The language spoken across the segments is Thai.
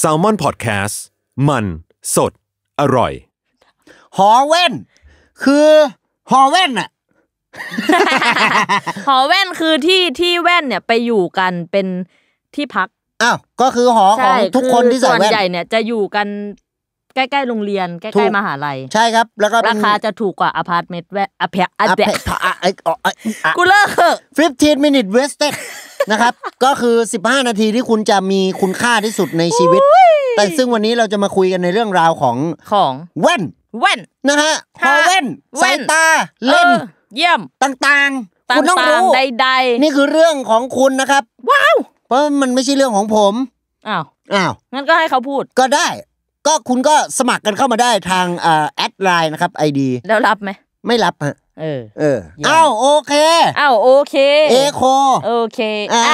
s a l ม o n PODCAST มันสดอร่อยฮอเว่น คือฮอเว่นอะหอแว่นคือที่ที่แว่นเนี่ยไปอยู่กันเป็นที่พักอ้าวก็คือหอของทุกคนที่ส่วนใหญ่เนี่ยจะอยู่กันใกล้ๆโรงเรียนใกล้กๆมหาลัย ใช่ครับ แล้วก็ราคาจะถูกกว่าอพาร์ตเมนต์แว่ะอพยาอเปะฟิฟทีนมินิทเวสเต็ดนะครับก็คือ 15 นาทีที่คุณจะมีคุณค่าที่สุดในชีวิต แต่ซึ่งวันนี้เราจะมาคุยกันในเรื่องราวของของแว่นแว่นนะฮะพอแว่นสายตาเล่นเยี่ยมต่างๆคุณต้องรู้ใดๆนี่คือเรื่องของคุณนะครับ ว้าว เพราะมันไม่ใช่เรื่องของผมอ้าวอ้าวงั้นก็ให้เขาพูด ก็ได้ ก็คุณก็สมัครกันเข้ามาได้ทางแอดไลน์นะครับไอดีแล้วรับไหมไม่รับฮะเออเอออ้าวโอเคอ้าวโอเค เอโคโอเคอ่า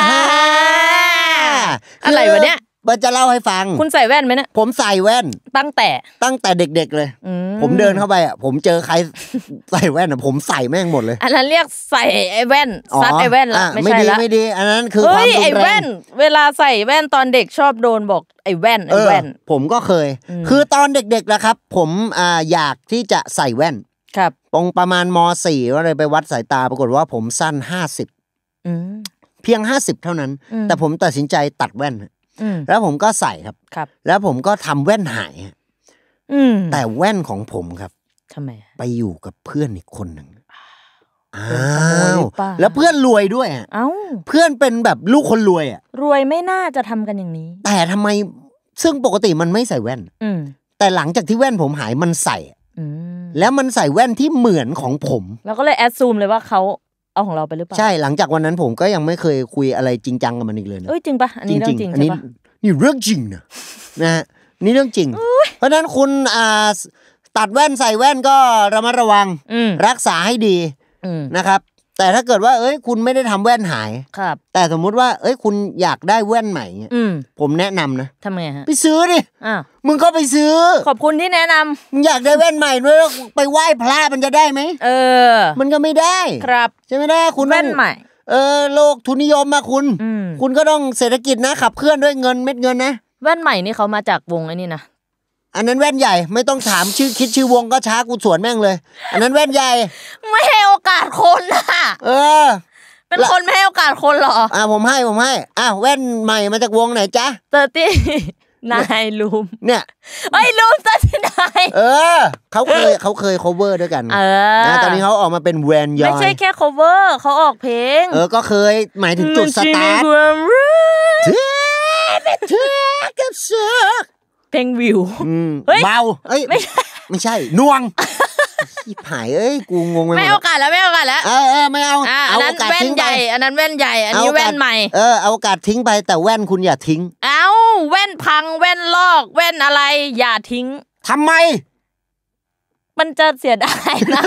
อะไรวะเนี้ยเบิรจะเล่าให้ฟังคุณใส่แว่นไหมเนี่ยผมใส่แว่นตั้งแต่ตั้งแต่เด็กๆเลยผมเดินเข้าไปอ่ะ ผมเจอใครใส่แว่นอ่ะผมใส่แม่งหมดเลยอันนั้นเรียกใส่ไอ้แว่นซัดไอ้แว่นละไม่ใช่ละไม่ดี อันนั้นคือความรุนแรงไอ้แว่น เวลาใส่แว่นตอนเด็กชอบโดนบอกไอ้แว่นไอ้แว่นผมก็เคย คือตอนเด็กๆนะครับ ผมอ่าอยากที่จะใส่แว่นครับตรงประมาณมสี่ก็เลยไปวัดสายตา ปรากฏว่าผมสั้นห้าสิบเพียงห้าสิบเท่านั้น แต่ผมตัดสินใจตัดแว่นแล้วผมก็ใส่ครับครับ แล้วผมก็ทำแว่นหายแต่แว่นของผมครับทำไมไปอยู่กับเพื่อนอีกคนหนึ่งอ้าวแล้วเพื่อนรวยด้วยอ้าเพื่อนเป็นแบบลูกคนรวยอ่ะรวยไม่น่าจะทำกันอย่างนี้ แต่ทำไมซึ่งปกติมันไม่ใส่แว่น อืแต่หลังจากที่แว่นผมหายมันใส่แล้วมันใส่แว่นที่เหมือนของผม แล้วก็เลยแอดซูมเลยว่าเขาเอาของเราไปหรือเปล่าใช่หลังจากวันนั้นผมก็ยังไม่เคยคุยอะไรจริงจังกับมันอีกเลยนะเอ้ยจริงปะอันนี้จริงจริงอันนี้นี่เรื่องจริงนะนะฮะนี่เรื่องจริง เพราะนั้นคุณอ่าตัดแว่นใส่แว่นก็ระมัดระวังรักษาให้ดีนะครับแต่ถ้าเกิดว่าเอ้ยคุณไม่ได้ทำแว่นหาย ครับ แต่สมมุติว่า เอ้ยคุณอยากได้แว่นใหม่เนี่ยผมแนะนำนะทำไงฮะ ไปซื้อดิอ้าวมึงก็ไปซื้อ ขอบคุณที่แนะนำอยากได้แว่นใหม่ด้วยไปไหว้พระมันจะได้ไหมเออ มันก็ไม่ได้ ครับ ใช่ไหมนะคุณแว่นใหม่ เออโลกทุนนิยมมาคุณคุณก็ต้องเศรษฐกิจนะขับเคลื่อนด้วยเงินเม็ดเงินนะ แว่นใหม่นี่เขามาจากวงไอ้นี่นะอันนั้นแว่นใหญ่ไม่ต้องถามชื่อคิดชื่อวงก็ช้ากูสวนแม่งเลย อันนั้นแว่นใหญ่ ไม่ให้โอกาสคนอ่ะเออ เป็นคนไม่ให้โอกาสคนเหรออ่าผมให้ผมให้อ้าวแว่นใหม่มาจากวงไหนจ๊ะเตอร์ตี้นายลูมเนี่ยไอ้ลูมเตอร์ตี้นายเออ เขาเคยเขาเคย cover ด้วยกันเออตอนนี้เขาออกมาเป็นแวนยอยไม่ใช่แค่ cover เขาออกเพลงเออก็เคยหมายถึงจุดสตาร์ทเพลงวิวเบาเอ้ยไม่ใช่ไม่ใช่น่วงผายเอ้ยกูงงไปหมด ไม่เอากาสแล้วไม่เอากาสแล้ว เออเออไม่เอาอันนั้นแว่นใหญ่ อันนั้นแว่นใหญ่ อันนี้แว่นใหม่ เออเอากาสทิ้งไป แต่แว่นคุณอย่าทิ้ง เอาแว่นพังแว่นลอกแว่นอะไร อย่าทิ้ง ทำไม มันจะเสียดายนะ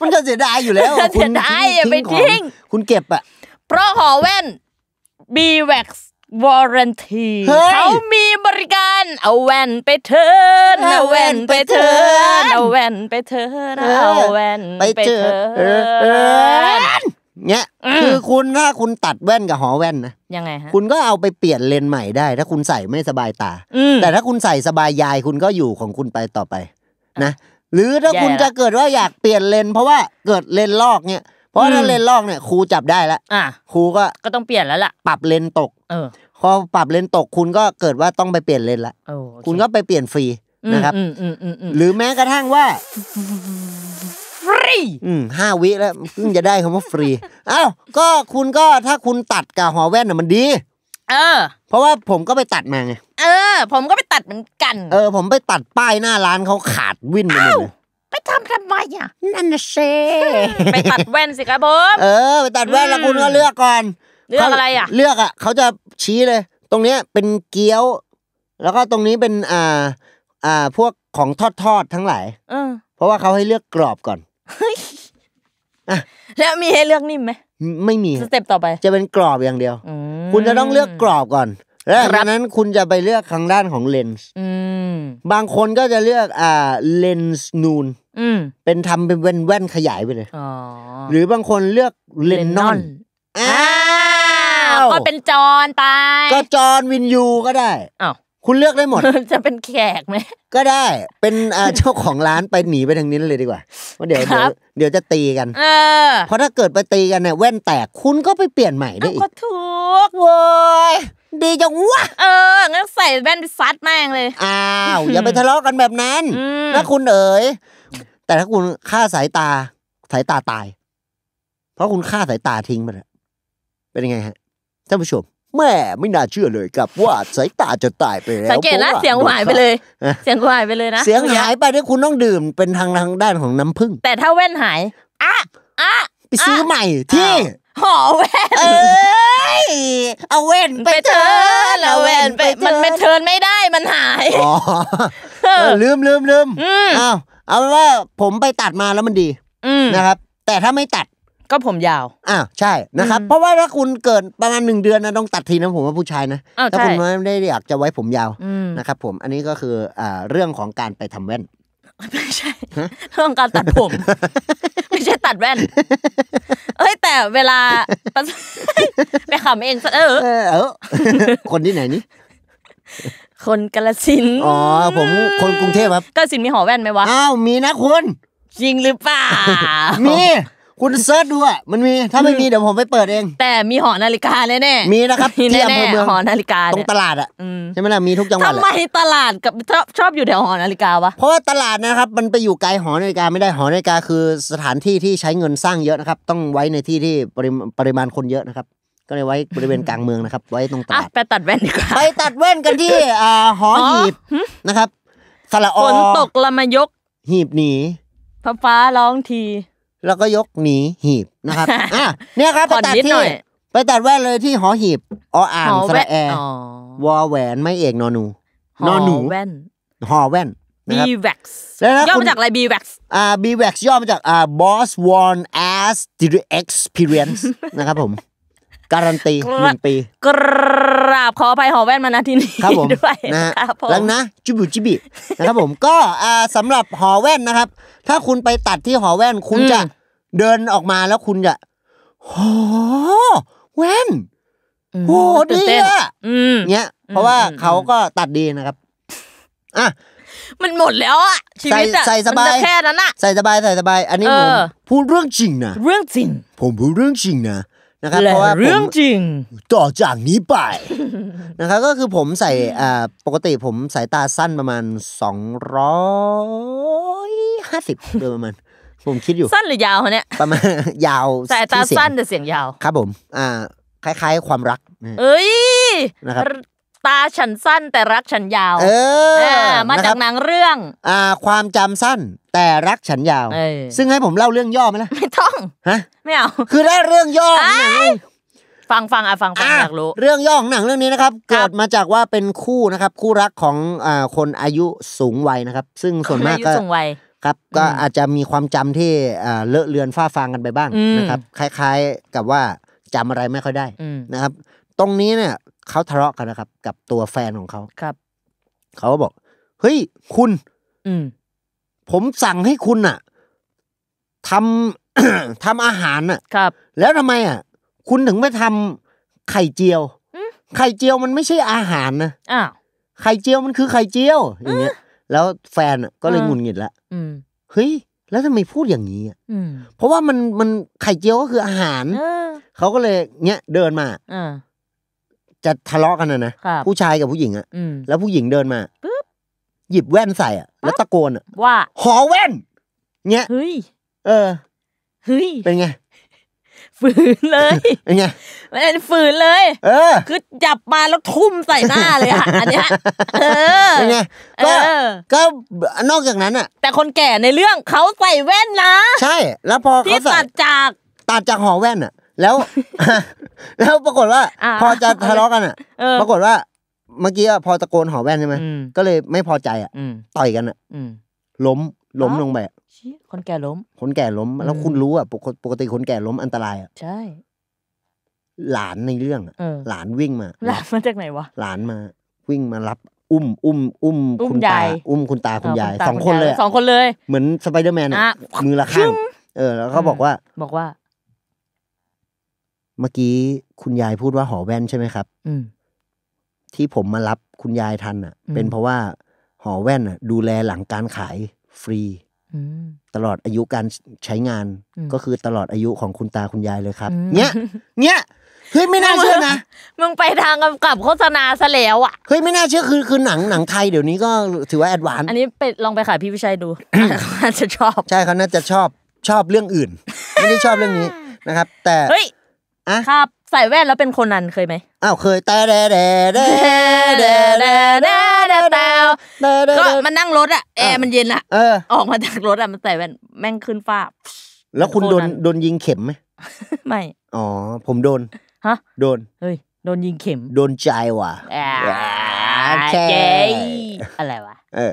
มันจะเสียดายอยู่แล้วคุณเสียดายอย่าไปทิ้งคุณเก็บอะ เพราะหอแว่น บีแว็กซ์วอร์เรนทีเขามีบริการเอาแว่นไปเทินเอาแว่นไปเทินเอาแว่นไปเทินเอาแว่นไปเทินเนี่ยคือ คุณถ้าคุณตัดแว่นกับหอแว่นนะ ยังไงฮะคุณก็เอาไปเปลี่ยนเลนใหม่ได้ ถ้าคุณใส่ไม่สบายตาแต่ถ้าคุณใส่สบายยายคุณก็อยู่ของคุณไปต่อไปนะ หรือถ้าคุณจะเกิดว่าอยากเปลี่ยนเลน เพราะว่าเกิดเลนลอกเนี่ยเพราะถ้าเลนลอกเนี่ยครูจับได้แล้วะครูก็ก็ต้องเปลี่ยนแล้วล่ะ ปรับเลนตกเออ พอปรับเลนตกคุณก็เกิดว่าต้องไปเปลี่ยนเลนละคุณก็ไปเปลี่ยนฟรีนะครับหรือแม้กระทั่งว่าฟรีห้าวิแล้วเพิ่งจะได้คำว่าฟรีอ้าวก็คุณก็ถ้าคุณตัดกับหอแว่นน่ะมันดีเออเพราะว่าผมก็ไปตัดมาไง เออ ผมก็ไปตัดเหมือนกัน เออ ผมไปตัดป้ายหน้าร้านเขาขาดวิ่นไปหมดเลยไปทำทำไมอ่ะนั่นนะเซ่ไปตัดแว่นสิครับผมเออไปตัดแว่นแล้วคุณก็เลือกก่อน เลือกอะไรอ่ะ เลือกอ่ะ เขาจะชี้เลย ตรงเนี้ยเป็นเกี๊ยว แล้วก็ตรงนี้เป็นอ่า อ่าพวกของทอดทอดทั้งหลายเพราะว่าเขาให้เลือกกรอบก่อนแล้วมีให้เลือกนิ่มไหมไม่มีสเต็ปต่อไป จะเป็นกรอบอย่างเดียว คุณจะต้องเลือกกรอบก่อนและดังนั้นคุณจะไปเลือกทางด้านของเลนส์บางคนก็จะเลือกอ่าเลนส์นูนเป็นทำเป็นแว่นแว่นขยายไปเลยหรือบางคนเลือกเลนนอนอ้าวก็เป็นจอนไปก็จอนวินยูก็ได้อ้าวคุณเลือกได้หมดจะเป็นแขกไหมก็ได้เป็นเจ้าของร้านไปหนีไปทางนี้เลยดีกว่าว่าเดี๋ยวเดี๋ยวจะตีกันเพราะถ้าเกิดไปตีกันเนี่ยแว่นแตกคุณก็ไปเปลี่ยนใหม่ได้อีกก็ถูกโว้ยดีจังวะเออ งั้นใส่แว่นไปซัดแม่งเลย อ้าวอย่าไปทะเลาะกันแบบนั้นถ้าคุณเอ๋ยแต่ถ้าคุณฆ่าสายตา สายตาตาย เพราะคุณฆ่าสายตาทิ้งไปแล้วเป็นยังไงฮะท่านผู้ชมแม่ไม่น่าเชื่อเลยกับว่าสายตาจะตายไปแล้วสังเกตนะเสียงหายไปเลยเสียงหายไปเลยนะเสียงหายไปที่คุณต้องดื่มเป็นทางทางด้านของน้ำผึ้งแต่ถ้าแว่นหายอ่ะอ่ะไปซื้อใหม่ที่หอแว่นเอาเว้นไปเทินเอาเว้นไปมันไปเทินไม่ได้มันหายอ๋อลืมลืมลืมอ้าวเอาว่าผมไปตัดมาแล้วมันดีนะครับ แต่ถ้าไม่ตัดก็ผมยาวอ้าวใช่นะครับ เพราะว่าถ้าคุณเกิดประมาณหนึ่งเดือนนะต้องตัดทีนะผมว่าผู้ชายนะ ถ้าคุณไม่ได้อยากจะไว้ผมยาวนะครับ ผมอันนี้ก็คือเรื่องของการไปทำแว่นไม่ใช่เรื่องการตัดผม ไม่ใช่ตัดแว่น เอ้ย แต่เวลา ไปขำเองซะเออ เออ คนที่ไหนนี่คนกาลสิน อ๋อ ผมคนกรุงเทพครับกาลสินมีหอแว่นไหมวะอ้าวมีนะคุณจริงหรือเปล่ามีคุณเซิร์ชดูอ่ะมันมีถ้าไม่มีเดี๋ยวผมไปเปิดเอง แต่มีหอนาฬิกาแน่ๆมีนะครับ ที่อำเภอเมืองหอนาฬิกาตรงตลาดอ่ะใช่ไหมล่ะมีทุกจังหวัดทำไมตลาดกับชอบอยู่แถวหอนาฬิกาวะเพราะว่าตลาดนะครับ มันไปอยู่ไกลหอนาฬิกาไม่ได้หอนาฬิกาคือ สถานที่ที่ใช้เงินสร้างเยอะนะครับ ต้องไว้ในที่ที่ปริมาณคนเยอะนะครับ ก็เลยไว้บริเวณกลางเมืองนะครับ ไว้ตรงตลาดไปตัดแว่นดีกว่าไปตัดแว่นกันที่หอหีบนะครับสละอฝนตกละมายก หีบหนีพระฟ้าร้องทีแล้วก็ยกหนีหีบนะครับ อ่ะ เนี่ยครับไปตัดที่ไปตัดแว่นเลยที่หอหีบ ออ่างสระแอวอแหวนไม่เอกนอนูนอนูแว่นหอแว่นบีแว็กซ์ย่อมาจากอะไรบีแว็กซ์อ่าบีแว็กซ์ย่อมาจากอ่า boss one a กซ์เพียร์เรนซ์นะครับผมการันตีหนึ่งปีกราบขออภัยหอแว่นมานะที่นี้ครับผมด้วยนะครับผมแล้วนะจิบิจิบินะครับผมก็สำหรับหอแว่นนะครับ ถ้าคุณไปตัดที่หอแว่นคุณจะ เดินออกมาแล้วคุณจะ หอแว่นโหดีอ่ะเนี้ยเพราะว่าเขาก็ตัดดีนะครับอ่ะมันหมดแล้วอ่ะชีวิตใส่สบายแค่นั้นอ่ะใส่สบายใส่สบายอันนี้ผมพูดเรื่องจริงนะเรื่องจริงผมพูดเรื่องจริงนะนะครับเพราะว่าเรื่องจริงต่อจากนี้ไปนะครับก็คือผมใส่อ่าปกติผมสายตาสั้นประมาณสองร้อยห้าสิบโดยประมาณผมคิดอยู่สั้นหรือยาวเนี่ยประมาณยาวสายตาสั้นแต่เสียงยาว ครับผมอ่าคล้าย ๆ ความรักเอ้ยนะครับตาฉันสั้น แต่รักฉันยาว เออมาจากหนังเรื่องอ่าความจำสั้นแต่รักฉันยาว ซึ่งให้ผมเล่าเรื่องย่อไหมล่ะ ไม่ต้อง ฮะ ไม่เอา คือได้เรื่องย่อฟังฟังอ่ะฟังฟังอยากรู้เรื่องย่อของหนังเรื่องนี้นะครับ เกิดมาจากว่าเป็นคู่นะครับ คู่รักของอ่าคนอายุสูงวัยนะครับ ซึ่งส่วนมากก็สูงวัยครับ ก็อาจจะมีความจำที่เลอะเลือนฟ้าฟางกันไปบ้างนะครับ คล้าย ๆ กับว่าจำอะไรไม่ค่อยได้นะครับ ตรงนี้เนี่ยเขาทะเลาะกันนะครับ กับตัวแฟนของเขาครับ เขาก็บอกเฮ้ย คุณ อืผมสั่งให้คุณอะทำทำอาหารอะครับ แล้วทำไมอะคุณถึงไม่ทำไข่เจียวไข่เจียวมันไม่ใช่อาหารนะอ้าวไข่เจียวมันคือไข่เจียวอย่างเงี้ย แล้วแฟนก็เลยงุนงิดละอืมเฮ้ย แล้วทำไมพูดอย่างนี้อะเพราะว่ามันมันไข่เจียวก็คืออาหารเขาก็เลยเนี้ยเดินมาอ่าจะทะเลาะกันนะนะผู้ชายกับผู้หญิงอะแล้วผู้หญิงเดินมาปึ๊บหยิบแว่นใส่อะแล้วตะโกนอะว่า หอแว่นเงี้ยเฮ้ยเออเฮ้ยเป็นไงฝืนเลยเป็นไงเป็นฝืนเลย เออ คือจับมาแล้วทุ่มใส่หน้าเลยอ่ะอันเนี้ย เออเป็นไงเอก็อก็นอกจากนั้นอะแต่คนแก่ในเรื่องเขาใส่แว่นนะใช่ แล้วพอเขาตัดจากตัดจากหอแว่นอะแล้ว แล้วปรากฏว่า พอจะทะเลาะกันอ่ะปรากฏว่า เมื่อกี้พอตะโกนหอแว่นใช่ไหมก็เลยไม่พอใจอ่ะต่อยกันอ่ะล้มล้มลงไปคนแก่ล้มคนแก่ล้ม แล้วคุณรู้อ่ะปกติคนแก่ล้มอันตรายอ่ะใช่ หลานในเรื่องหลานวิ่งมา หลานมาจากไหนวะ หลานมา วิ่งมารับ อุ้มอุ้มอุ้มคุณตาอุ้มคุณตาคุณยายสองคนเลยสองคนเลย เหมือนสไปเดอร์แมนอ่ะมือละข้างเออ แล้วเขาบอกว่า บอกว่าเมื่อกี้คุณยายพูดว่าหอแว่นใช่ไหมครับอืที่ผมมารับคุณยายทันอ่ะ เป็นเพราะว่า หอแว่นอ่ะ ดูแลหลังการขายฟรีตลอดอายุการใช้งานก็คือตลอดอายุของคุณตาคุณยายเลยครับเนี้ยเนี้ยเฮ้ยไม่น่าเชื่อนะมึงไปทางกำกับโฆษณาซะแล้วอ่ะเฮ้ยไม่น่าเชื่อคือคือหนังหนังไทยเดี๋ยวนี้ก็ถือว่าแอดวานอันนี้ไปลองไปขายพี่วิชัยดูน่าจะชอบใช่เขาน่าจะชอบชอบเรื่องอื่นไม่ได้ชอบเรื่องนี้นะครับ แต่เฮ้ยอะครับใส่แว่นแล้วเป็นคนนั้นเคยไหมอ้าวเคยแต่เด่แต่เด่แต่เด่แต่แต่ก็มันนั่งรถอะแอร์มันเย็นอะออกมาจากรถอะมันใส่แว่นแม่งขึ้นฟ้าแล้วคุณโดนโดนยิงเข็มไหมไม่อ๋อผมโดนฮะโดนเฮ้ยโดนยิงเข็มโดนใจว่ะแคอะไรวะเออ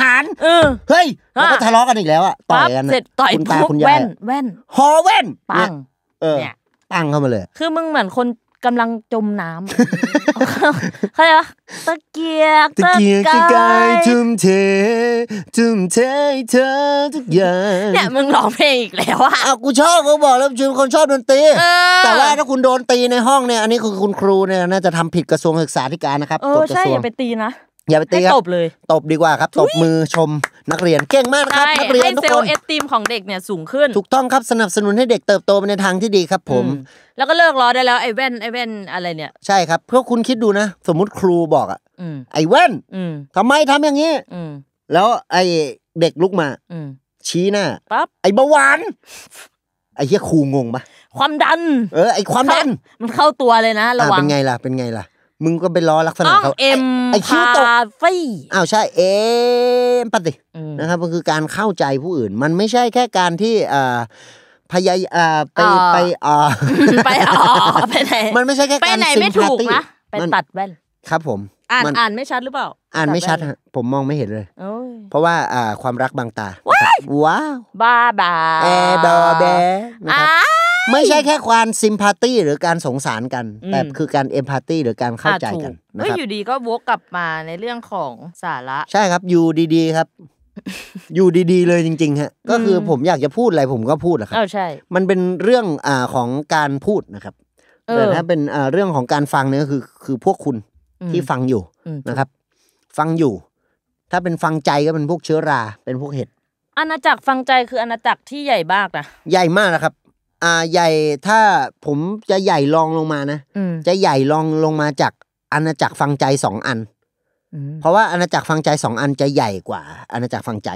หารเฮ้ยแล้วก็ทะเลาะกันอีกแล้วอะต่อยกันเสร็จต่อยคุณตาคุณยายแว่น ฮอแว่น ปังเนี่ยปังเข้ามาเลย คือมึงเหมือนคนกำลังจมน้ำใครวะตะเกียกตะเกียกตะกายทุ่มเททุ่มเทเธอทุกอย่างเนี่ยมึงร้องเพลงอีกแล้วอะอ้าวกูชอบเขาบอกแล้วจ่นคนชอบดนตรีแต่ว่าถ้าคุณโดนตีในห้องเนี่ยอันนี้คือคุณครูเนี่ยน่าจะทำผิดกระทรวงศึกษาธิการนะครับเออใช่อย่าไปตีนะอย่าไปตีครับตบเลย ตบดีกว่าครับ ตบมือชมนักเรียนเก่งมากครับ นักเรียนทุกคนให้เซลล์เอสติมของเด็กเนี่ยสูงขึ้น ถูกต้องครับสนับสนุนให้เด็กเติบโตไปในทางที่ดีครับ ผม แล้วก็เลิกล้อได้แล้วไอ้แว่นไอ้แว่นอะไรเนี่ย ใช่ครับ เพื่อคุณคิดดูนะ สมมุติครูบอกอ่ะไอ้แว่นทำไมทำอย่างนี้แล้วไอ้เด็กลุกมาชี้หน้าปั๊บไอ้เบาหวานไอ้เฮียครูงงปะความดัน เออไอ้ความดันมันเข้าตัวเลยนะระวัง เป็นไงล่ะเป็นไงล่ะมึงก็ไปล้อลักษณะเขาเอ็มพาคิวตกฟี่อ้าวใช่เอ็มปฏินะครับมันคือการเข้าใจผู้อื่น มันไม่ใช่แค่การที่อ่าพยายามไปไปอ่อ ไปอ่อไปไหนมันไม่ใช่แค่การไปไหนไม่ถูกนะไปตัดแว่นครับผมอ่านอ่านไม่ชัดหรือเปล่า อ่านไม่ชัดฮะผมมองไม่เห็นเลยเพราะว่าอ่าความรักบางตา ว้าวบ้าบาเอบอเบรับไม่ใช่แค่ความซิมพาตี้หรือการสงสารกัน แต่คือการเอมพาตี้หรือการเข้าใจกันนะครับอยู่ดีก็วกกลับมาในเรื่องของสาระ ใช่ครับอยู่ดี ๆ ครับอยู่ดี ๆ เลยจริงๆฮะก็คือผมอยากจะพูดอะไรผมก็พูดแหละครับอ้าใช่ มันเป็นเรื่องอ่าของการพูดนะครับแต่ถ้าเป็นอ่าเรื่องของการฟังเนี่ยคือคือพวกคุณที่ฟังอยู่นะครับ ฟังอยู่ ถ้าเป็นฟังใจก็เป็นพวกเชื้อราเป็นพวกเห็ดอาณาจักรฟังใจคืออาณาจักรที่ใหญ่มากนะใหญ่มากนะครับอ่าใหญ่ถ้าผมจะใหญ่รองลงมานะจะใหญ่รองลงมาจากอาณาจักรฟังใจสองอันเพราะว่าอาณาจักรฟังใจสองอันจะใหญ่กว่าอาณาจักรฟังใจ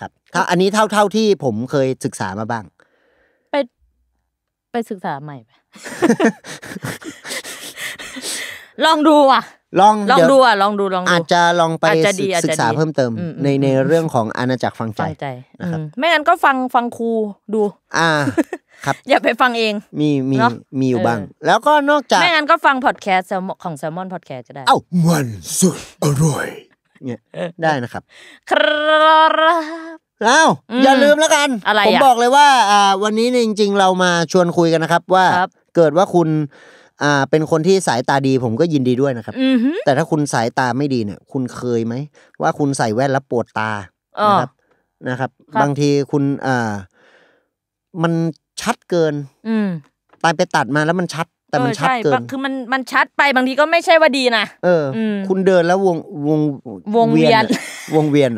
ครับถ้าอันนี้เท่าเท่าที่ผมเคยศึกษามาบ้าง ไปไปศึกษาใหม่ ลองดูอ่ะลองลองดูอ่ะลองดูลองอาจจะลองไปศึกษาเพิ่มเติมในในเรื่องของอาณาจักรฟังใจนะครับไม่งั้นก็ฟังฟังครูดู อ่า ครับ อย่าไปฟังเองมีมีมีอยู่บ้าง แล้วก็นอกจากไม่งั้นก็ฟังพอดแคสต์ของแซลมอนพอดแคสต์จะได้ เอ้ามันสุดอร่อยเนี่ยได้นะครับ ครับอ้าวอย่าลืมแล้วกันผมบอกเลยว่าอ่าวันนี้จริงๆเรามาชวนคุยกันนะครับ ว่าเกิดว่าคุณอ่าเป็นคนที่สายตาดีผมก็ยินดีด้วยนะครับแต่ถ้าคุณสายตาไม่ดีเนี่ยคุณเคยไหมว่าคุณใส่แว่นแล้วปวดตานะครับนะครับ บางทีคุณอ่ามันชัดเกิน อืตายไปตัดมาแล้วมันชัดแต่มันชัดเกินคือมันมันชัดไปบางทีก็ไม่ใช่ว่าดีนะเออ คุณเดินแล้ววงวงวงเวียนวงเวียน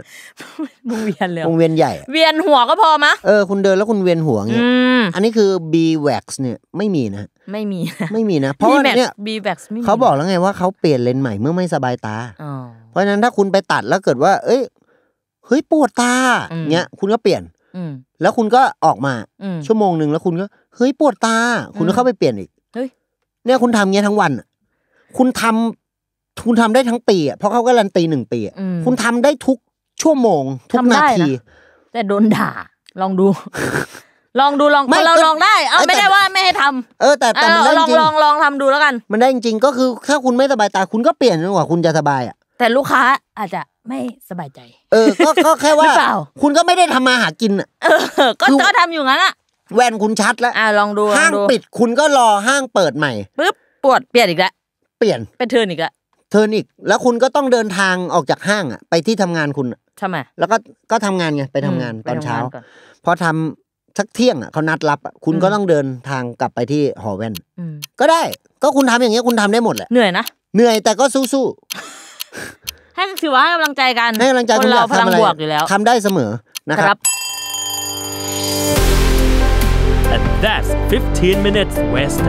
วงเวียนเลยวงเวียนใหญ่เวียนหัวก็พอมะเออคุณเดินแล้วคุณเวียนหัวเนี่ยอันนี้คือ b w a x เนี่ย ไม่มีนะไม่มี ไม่มีนะเพราะเนี่ยบบีแ็กเขาบอกแล้วไงว่าเขาเปลี่ยนเลนส์ใหม่เมื่อไม่สบายตาเพราะฉะนั้นถ้าคุณไปตัดแล้วเกิดว่า เอ้ยเฮ้ยปวดตาเงี้ยคุณก็เปลี่ยนแล้วคุณก็ออกมาชั่วโมงหนึ่งแล้วคุณก็เฮ้ยปวดตา คุณก็เข้าไปเปลี่ยนอีกเฮ้ยเนี่ยคุณทำเงี้ยทั้งวันคุณทำคุณทำได้ทั้งปีอ่ะเพราะเขาการันตีหนึ่งปีอ่ะคุณทำได้ทุกชั่วโมงทุกนาทีแต่โดนด่าลองดูลองดูลองไม่เราลองได้เอาไม่ได้ว่าไม่ให้ทำ เออ แต่แต่มันได้ลองลองลองทำดูแล้วกัน มันได้จริงก็คือถ้าคุณไม่สบายตา คุณก็เปลี่ยนดีกว่าคุณจะสบายอ่ะแต่ลูกค้าอาจจะไม่สบายใจ เออก็แค่ว่าคุณก็ไม่ได้ทำมาหากินอ่ะก็ก็ทำอยู่งั้นอ่ะแว่นคุณชัดแล้วอ่าลองดูห้างปิดคุณก็รอห้างเปิดใหม่ปุ๊บปวดเปลี่ยนอีกแล้วเปลี่ยนเป็นเทินอีกแล้วเทินอีกแล้วคุณก็ต้องเดินทางออกจากห้างอ่ะไปที่ทำงานคุณใช่ไหมแล้วก็ก็ทำงานไงไปทำงานตอนเช้าพอทำสักเที่ยงอ่ะเขานัดรับอ่ะคุณก็ต้องเดินทางกลับไปที่หอแว่นก็ได้ก็คุณทำอย่างเงี้ยคุณทำได้หมดแหละเหนื่อยนะเหนื่อยแต่ก็สู้ๆให้ถือว่าให้กำลังใจกันให้กำลังใจคนเราพลังบวกอยู่แล้วทำได้เสมอนะครับ and that's 15 minutes west